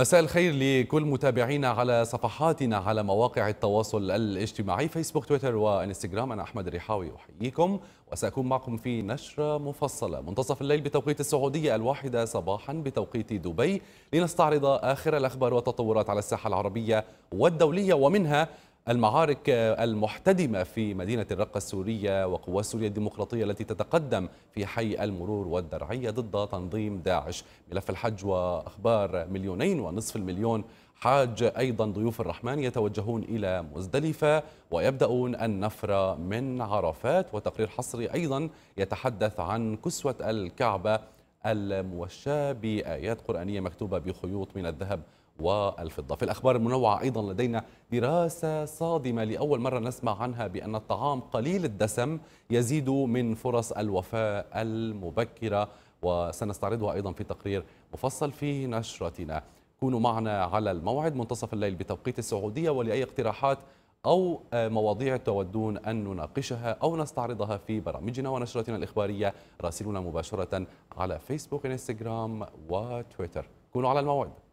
مساء الخير لكل متابعينا على صفحاتنا على مواقع التواصل الاجتماعي فيسبوك تويتر وانستغرام أنا أحمد الرحاوي أحييكم وسأكون معكم في نشرة مفصلة منتصف الليل بتوقيت السعودية الواحدة صباحا بتوقيت دبي لنستعرض آخر الأخبار والتطورات على الساحة العربية والدولية ومنها المعارك المحتدمة في مدينة الرقة السورية وقوات سوريا الديمقراطية التي تتقدم في حي المرور والدرعية ضد تنظيم داعش ملف الحج وأخبار مليونين ونصف المليون حاج أيضا ضيوف الرحمن يتوجهون إلى مزدلفة ويبدأون النفر من عرفات وتقرير حصري أيضا يتحدث عن كسوة الكعبة الموشاة بآيات قرآنية مكتوبة بخيوط من الذهب والفضة في الأخبار المنوعة أيضا لدينا دراسة صادمة لأول مرة نسمع عنها بأن الطعام قليل الدسم يزيد من فرص الوفاة المبكرة وسنستعرضها أيضا في تقرير مفصل في نشرتنا كونوا معنا على الموعد منتصف الليل بتوقيت السعودية ولأي اقتراحات أو آه، مواضيع تودون أن نناقشها أو نستعرضها في برامجنا ونشرتنا الإخبارية راسلونا مباشرة على فيسبوك انستغرام وتويتر كونوا على الموعد